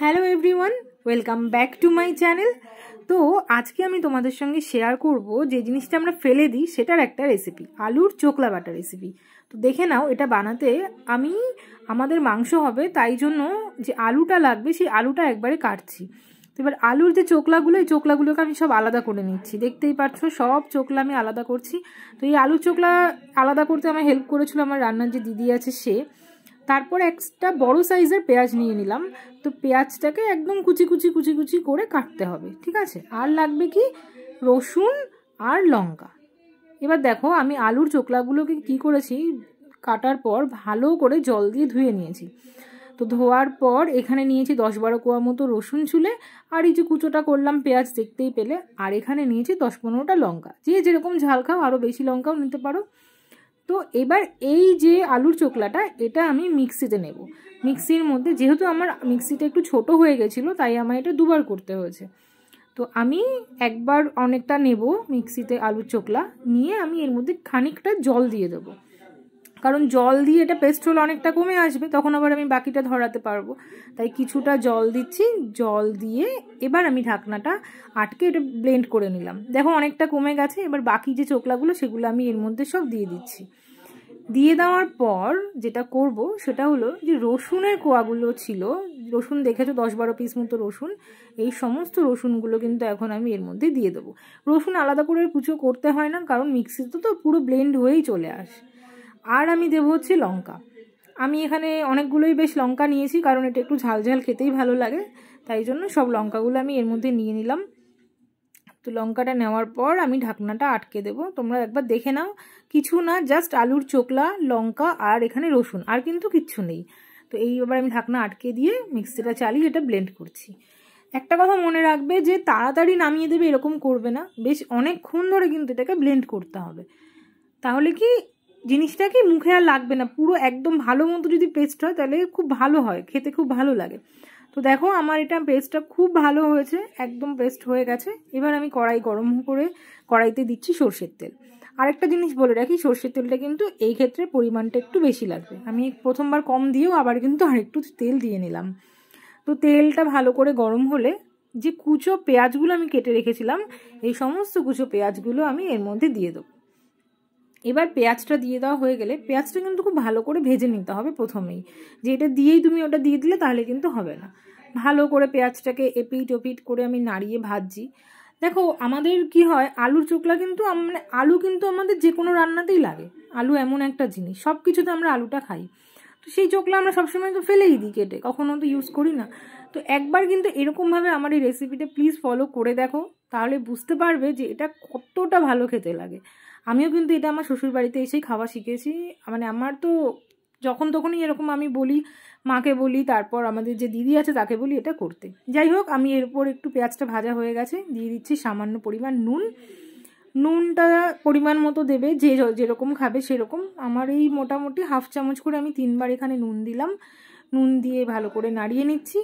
hello everyone welcome back to my channel তো আজকে আমি তোমাদের সঙ্গে শেয়ার করব যে জিনিসটা আমরা ফেলে দিই সেটার একটা রেসিপি আলুর চোকলা বাটা রেসিপি তো দেখে নাও এটা বানাতে আমি আমাদের মাংস হবে তাই জন্য যে আলুটা লাগবে সেই আলুটা একবারে কাটছি তো এবার আলুর যে চোকলাগুলো এই চোকলাগুলোকে আমি সব আলাদা করে নিচ্ছি দেখতেই পাচ্ছ সব চোকলা আমি আলাদা করছি তো এই আলুর চোকলা আলাদা করতে আমার হেল্প করেছিল আমার রান্নার যে দিদি আছে সে তারপর একটা বড় সাইজের পেঁয়াজ নিয়ে নিলাম তো পেঁয়াজটাকে একদম কুচি কুচি কুচি কুচি করে কাটতে হবে ঠিক আছে আর লাগবে কি রসুন আর লঙ্কা এবার দেখো আমি আলুর চোকলাগুলোকে কি করেছি কাটার পর ভালো করে জল দিয়ে ধুয়ে নিয়েছি তো ধোয়ার পর এখানে নিয়েছি দশ বারো কোয়া মতো রসুন ছুলে আর এই যে কুচোটা করলাম পেঁয়াজ দেখতেই পেলে আর এখানে নিয়েছি দশ পনেরোটা লঙ্কা যে যেরকম ঝাল খাও আরও বেশি লঙ্কাও নিতে পারো তো এবার এই যে আলুর চোকলাটা এটা আমি মিক্সিতে নেব মিক্সির মধ্যে যেহেতু আমার মিক্সিটা একটু ছোট হয়ে গেছিলো তাই আমার এটা দুবার করতে হয়েছে তো আমি একবার অনেকটা নেব মিক্সিতে আলুর চোকলা নিয়ে আমি এর মধ্যে খানিকটা জল দিয়ে দেবো কারণ জল দিয়ে এটা পেস্ট হলে অনেকটা কমে আসবে তখন আবার আমি বাকিটা ধরাতে পারবো তাই কিছুটা জল দিচ্ছি জল দিয়ে এবার আমি ঢাকনাটা আটকে এটা ব্লেন্ড করে নিলাম দেখো অনেকটা কমে গেছে এবার বাকি যে চোকলাগুলো সেগুলো আমি এর মধ্যে সব দিয়ে দিচ্ছি দিয়ে দেওয়ার পর যেটা করব সেটা হলো যে রসুনের কোয়াগুলো ছিল রসুন দেখেছো দশ বারো পিস মতো রসুন এই সমস্ত রসুনগুলো কিন্তু এখন আমি এর মধ্যে দিয়ে দেবো রসুন আলাদা করে কুচো করতে হয় না কারণ মিক্সিতে তো পুরো ব্লেন্ড হয়েই চলে আসে আর আমি দেবো হচ্ছে লঙ্কা আমি এখানে অনেকগুলোই বেশ লঙ্কা নিয়েছি কারণ এটা একটু ঝাল ঝাল খেতেই ভালো লাগে তাই জন্য সব লঙ্কাগুলো আমি এর মধ্যে নিয়ে নিলাম তো লঙ্কাটা নেওয়ার পর আমি ঢাকনাটা আটকে দেবো তোমরা একবার দেখে নাও কিছু না জাস্ট আলুর চোকলা লঙ্কা আর এখানে রসুন আর কিন্তু কিচ্ছু নেই তো এইবার আমি ঢাকনা আটকে দিয়ে মিক্সিটা চালিয়ে এটা ব্লেন্ড করছি একটা কথা মনে রাখবে যে তাড়াতাড়ি নামিয়ে দেবে এরকম করবে না বেশ অনেকক্ষণ ধরে কিন্তু এটাকে ব্লেন্ড করতে হবে তাহলে কি জিনিসটা কি মুখে আর লাগবে না পুরো একদম ভালো মতো যদি পেস্ট হয় তাহলে খুব ভালো হয় খেতে খুব ভালো লাগে তো দেখো আমার এটা পেস্টটা খুব ভালো হয়েছে একদম পেস্ট হয়ে গেছে এবার আমি কড়াই গরম করে কড়াইতে দিচ্ছি সর্ষের তেল আরেকটা জিনিস বলে রাখি সর্ষের তেলটা কিন্তু এই ক্ষেত্রে পরিমাণটা একটু বেশি লাগবে আমি প্রথমবার কম দিয়েও আবার কিন্তু আরেকটু তেল দিয়ে নিলাম তো তেলটা ভালো করে গরম হলে যে কুচো পেঁয়াজগুলো আমি কেটে রেখেছিলাম এই সমস্ত কুচো পেঁয়াজগুলো আমি এর মধ্যে দিয়ে দেবো এবার পেঁয়াজটা দিয়ে দেওয়া হয়ে গেলে পেঁয়াজটা কিন্তু খুব ভালো করে ভেজে নিতে হবে প্রথমেই যে এটা দিয়েই তুমি ওটা দিয়ে দিলে তাহলে কিন্তু হবে না ভালো করে পেঁয়াজটাকে এপিট ওপিট করে আমি নাড়িয়ে ভাজছি দেখো আমাদের কি হয় আলুর চোখলা কিন্তু মানে আলু কিন্তু আমাদের যে কোনো রান্নাতেই লাগে আলু এমন একটা জিনিস সব কিছুতে আমরা আলুটা খাই তো সেই চোখলা আমরা সবসময় তো ফেলেই দিই কেটে কখনো তো ইউজ করি না তো একবার কিন্তু এরকমভাবে আমার এই রেসিপিটা প্লিজ ফলো করে দেখো তাহলে বুঝতে পারবে যে এটা কতটা ভালো খেতে লাগে আমিও কিন্তু এটা আমার শ্বশুর বাড়িতে এসেই খাওয়া শিখেছি মানে আমার তো যখন তখনই এরকম আমি বলি মাকে বলি তারপর আমাদের যে দিদি আছে তাকে বলি এটা করতে যাই হোক আমি এরপর একটু পেঁয়াজটা ভাজা হয়ে গেছে দিয়ে দিচ্ছি সামান্য পরিমাণ নুন নুনটা পরিমাণ মতো দেবে যে যেরকম খাবে সেরকম আমার এই মোটামুটি হাফ চামচ করে আমি তিনবার এখানে নুন দিলাম নুন দিয়ে ভালো করে নাড়িয়ে নিচ্ছি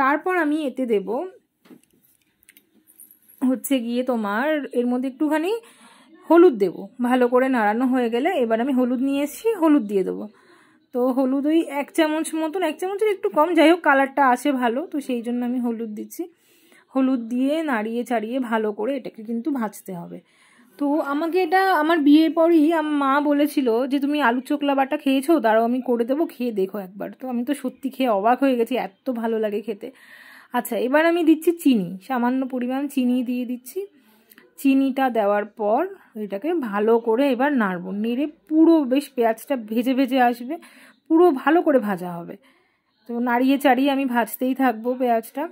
তারপর আমি এতে দেব হচ্ছে গিয়ে তোমার এর মধ্যে একটুখানি হলুদ দেবো ভালো করে নাড়ানো হয়ে গেলে এবার আমি হলুদ নিয়ে এসছি হলুদ দিয়ে দেবো তো হলুদ ওই এক চামচ মতন এক চামচের একটু কম যাই হোক কালারটা আসে ভালো তো সেই জন্য আমি হলুদ দিচ্ছি হলুদ দিয়ে নাড়িয়ে চাড়িয়ে ভালো করে এটাকে কিন্তু ভাজতে হবে তো আমাকে এটা আমার বিয়ের পরই আমার মা বলেছিল যে তুমি আলু চোকলা বাটা খেয়েছো তারও আমি করে দেবো খেয়ে দেখো একবার তো আমি তো সত্যি খেয়ে অবাক হয়ে গেছি এত ভালো লাগে খেতে আচ্ছা এবার আমি দিচ্ছি চিনি সামান্য পরিমাণ চিনি দিয়ে দিচ্ছি চিনিটা দেওয়ার পর এটাকে ভালো করে এবার নাড়ব নেড়ে পুরো বেশ পেঁয়াজটা ভেজে ভেজে আসবে পুরো ভালো করে ভাজা হবে তো নাড়িয়ে চাড়িয়ে আমি ভাজতেই থাকবো পেঁয়াজটা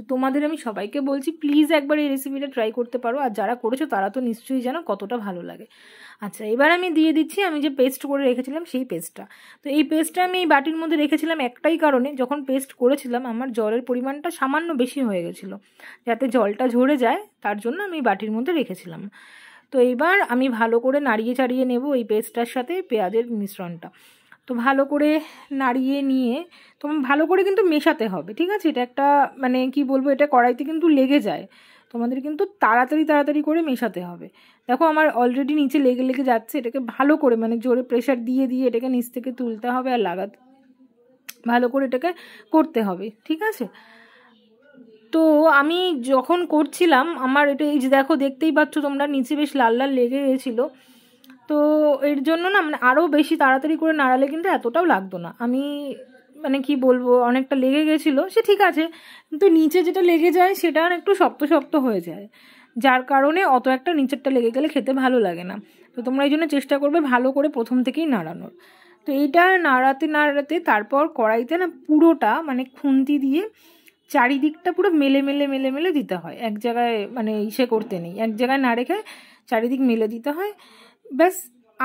তো তোমাদের আমি সবাইকে বলছি প্লিজ একবার এই রেসিপিটা ট্রাই করতে পারো আর যারা করেছো তারা তো নিশ্চয়ই জানো কতটা ভালো লাগে আচ্ছা এবার আমি দিয়ে দিচ্ছি আমি যে পেস্ট করে রেখেছিলাম সেই পেস্টটা তো এই পেস্টটা আমি এই বাটির মধ্যে রেখেছিলাম একটাই কারণে যখন পেস্ট করেছিলাম আমার জলের পরিমাণটা সামান্য বেশি হয়ে গেছিলো যাতে জলটা ঝরে যায় তার জন্য আমি বাটির মধ্যে রেখেছিলাম তো এইবার আমি ভালো করে নাড়িয়ে চাড়িয়ে নেব এই পেস্টটার সাথে পেঁয়াজের মিশ্রণটা তো ভালো করে নাড়িয়ে নিয়ে তোমার ভালো করে কিন্তু মেশাতে হবে ঠিক আছে এটা একটা মানে কি বলবো এটা কড়াইতে কিন্তু লেগে যায় তোমাদের কিন্তু তাড়াতাড়ি তাড়াতাড়ি করে মেশাতে হবে দেখো আমার অলরেডি নিচে লেগে লেগে যাচ্ছে এটাকে ভালো করে মানে জোরে প্রেশার দিয়ে দিয়ে এটাকে নিচ থেকে তুলতে হবে আর লাগাতে ভালো করে এটাকে করতে হবে ঠিক আছে তো আমি যখন করছিলাম আমার এটা এই যে দেখো দেখতেই পাচ্ছ তোমরা নিচে বেশ লাল লাল লেগে গেছিলো তো এর জন্য না মানে আরও বেশি তাড়াতাড়ি করে নাড়ালে কিন্তু এতটাও লাগতো না আমি মানে কি বলবো অনেকটা লেগে গেছিলো সে ঠিক আছে কিন্তু নিচে যেটা লেগে যায় সেটা একটু শক্ত শক্ত হয়ে যায় যার কারণে অত একটা নিচেরটা লেগে গেলে খেতে ভালো লাগে না তো তোমরা এই জন্য চেষ্টা করবে ভালো করে প্রথম থেকেই নাড়ানোর তো এইটা নাড়াতে নাড়াতে তারপর কড়াইতে না পুরোটা মানে খুন্তি দিয়ে চারিদিকটা পুরো মেলে মেলে মেলে মেলে দিতে হয় এক জায়গায় মানে ইসে করতে নেই এক জায়গায় না রেখে চারিদিক মেলে দিতে হয় ব্যাস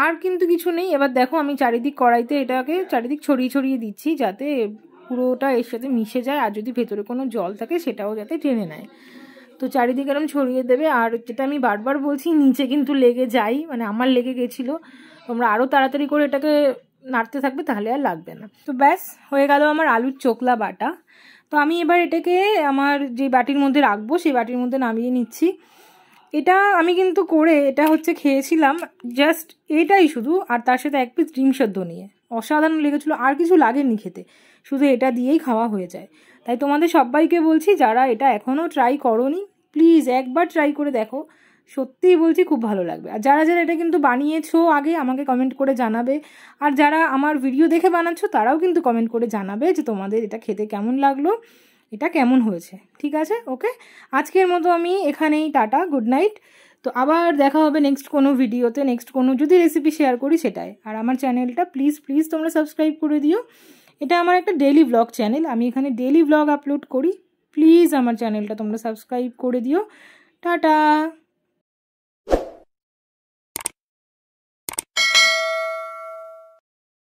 আর কিন্তু কিছু নেই এবার দেখো আমি চারিদিক কড়াইতে এটাকে চারিদিক ছড়িয়ে ছড়িয়ে দিচ্ছি যাতে পুরোটা এর সাথে মিশে যায় আর যদি ভেতরে কোনো জল থাকে সেটাও যাতে টেনে নেয় তো চারিদিকে এরম ছড়িয়ে দেবে আর যেটা আমি বারবার বলছি নিচে কিন্তু লেগে যাই মানে আমার লেগে গেছিলো তোমরা আরও তাড়াতাড়ি করে এটাকে নাড়তে থাকবে তাহলে আর লাগবে না তো ব্যাস হয়ে গেল আমার আলুর চোকলা বাটা তো আমি এবার এটাকে আমার যে বাটির মধ্যে রাখবো সেই বাটির মধ্যে নামিয়ে নিচ্ছি এটা আমি কিন্তু করে এটা হচ্ছে খেয়েছিলাম জাস্ট এটাই শুধু আর তার সাথে এক পিস ডিম সেদ্ধ নিয়ে অসাধারণ লেগেছিলো আর কিছু লাগেনি খেতে শুধু এটা দিয়েই খাওয়া হয়ে যায় তাই তোমাদের সবাইকে বলছি যারা এটা এখনও ট্রাই করনি প্লিজ একবার ট্রাই করে দেখো সত্যিই বলছি খুব ভালো লাগবে আর যারা যারা এটা কিন্তু বানিয়েছো আগে আমাকে কমেন্ট করে জানাবে আর যারা আমার ভিডিও দেখে বানাচ্ছো তারাও কিন্তু কমেন্ট করে জানাবে যে তোমাদের এটা খেতে কেমন লাগলো এটা কেমন হয়েছে ঠিক আছে ওকে আজকের মতো আমি এখানেই টাটা গুড নাইট তো আবার দেখা হবে নেক্সট কোনো ভিডিওতে নেক্সট কোনো যদি রেসিপি শেয়ার করি সেটাই আর আমার চ্যানেলটা প্লিজ প্লিজ তোমরা সাবস্ক্রাইব করে দিও এটা আমার একটা ডেলি ব্লগ চ্যানেল আমি এখানে ডেলি ব্লগ আপলোড করি প্লিজ আমার চ্যানেলটা তোমরা সাবস্ক্রাইব করে দিও টাটা